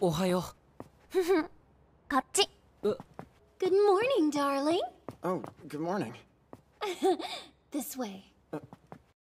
おはよう。こっち。Uh, good morning, darling. Oh, good morning. this way. Uh,